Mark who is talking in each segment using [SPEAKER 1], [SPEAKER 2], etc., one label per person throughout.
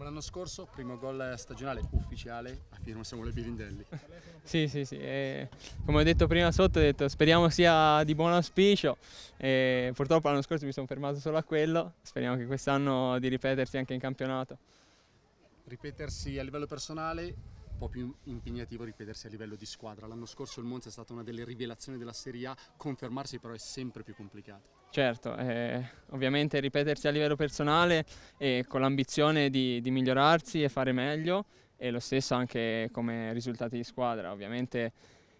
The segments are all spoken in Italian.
[SPEAKER 1] come l'anno scorso, primo gol stagionale ufficiale a firma Samuele Birindelli. sì, sì, sì, e come ho detto prima sotto, ho detto speriamo sia di buon auspicio, e purtroppo l'anno scorso mi sono fermato solo a quello, speriamo che quest'anno di ripetersi anche in campionato. Ripetersi a livello personale po' più impegnativo ripetersi a livello di squadra. L'anno scorso il Monza è stata una delle rivelazioni della Serie A, confermarsi però è sempre più complicato. Certo, eh, ovviamente ripetersi a livello personale e con l'ambizione di, di, migliorarsi e fare meglio e lo stesso anche come risultati di squadra. Ovviamente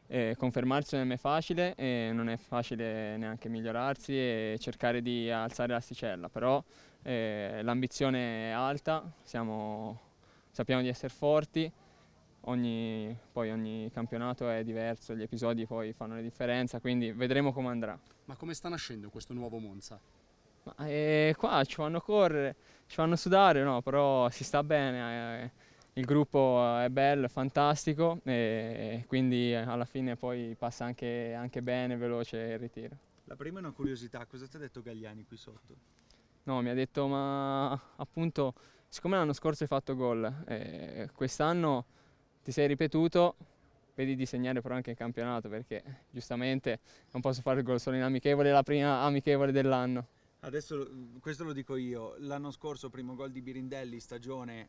[SPEAKER 1] eh, confermarsi non è facile e non è facile neanche migliorarsi e cercare di alzare l'asticella, però eh, l'ambizione è alta, siamo, sappiamo di essere forti ogni, poi ogni campionato è diverso, gli episodi poi fanno la differenza, quindi vedremo come andrà. Ma come sta nascendo questo nuovo Monza? Ma, eh, qua ci fanno correre, ci fanno sudare, no, però si sta bene, eh, il gruppo è bello, è fantastico e quindi alla fine poi passa anche, anche bene, veloce il ritiro.
[SPEAKER 2] La prima è una curiosità, cosa ti ha detto Gagliani qui sotto?
[SPEAKER 1] No, mi ha detto ma appunto siccome l'anno scorso hai fatto gol, eh, quest'anno ti sei ripetuto, vedi di segnare però anche il campionato perché giustamente non posso fare il gol solo in amichevole, la prima amichevole dell'anno.
[SPEAKER 2] Adesso questo lo dico io, l'anno scorso primo gol di Birindelli, stagione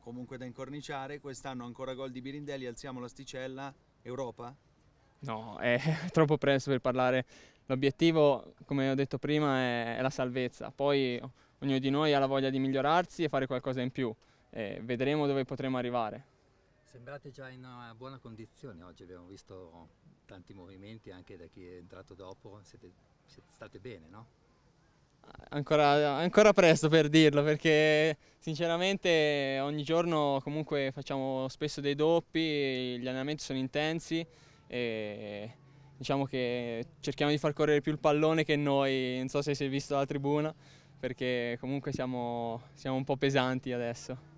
[SPEAKER 2] comunque da incorniciare, quest'anno ancora gol di Birindelli, alziamo l'asticella, Europa?
[SPEAKER 1] No, è troppo presto per parlare. L'obiettivo, come ho detto prima, è, la salvezza. Poi ognuno di noi ha la voglia di migliorarsi e fare qualcosa in più. E vedremo dove potremo arrivare. Sembrate già in eh, buona condizione oggi, abbiamo visto tanti movimenti anche da chi è entrato dopo, siete, siete state bene, no? Ancora, ancora, presto per dirlo perché sinceramente ogni giorno comunque facciamo spesso dei doppi, gli allenamenti sono intensi e diciamo che cerchiamo di far correre più il pallone che noi, non so se si è visto dalla tribuna perché comunque siamo, siamo un po' pesanti adesso.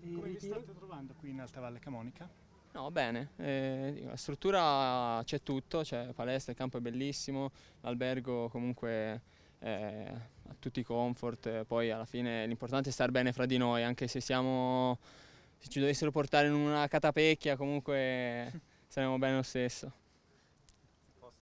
[SPEAKER 1] Come vi state trovando qui in Alta Valle Camonica? No, bene, eh, la struttura c'è tutto, c'è palestra, il campo è bellissimo, l'albergo comunque eh, ha tutti i comfort, poi alla fine l'importante è star bene fra di noi, anche se, siamo, se ci dovessero portare in una catapecchia comunque saremmo bene lo stesso.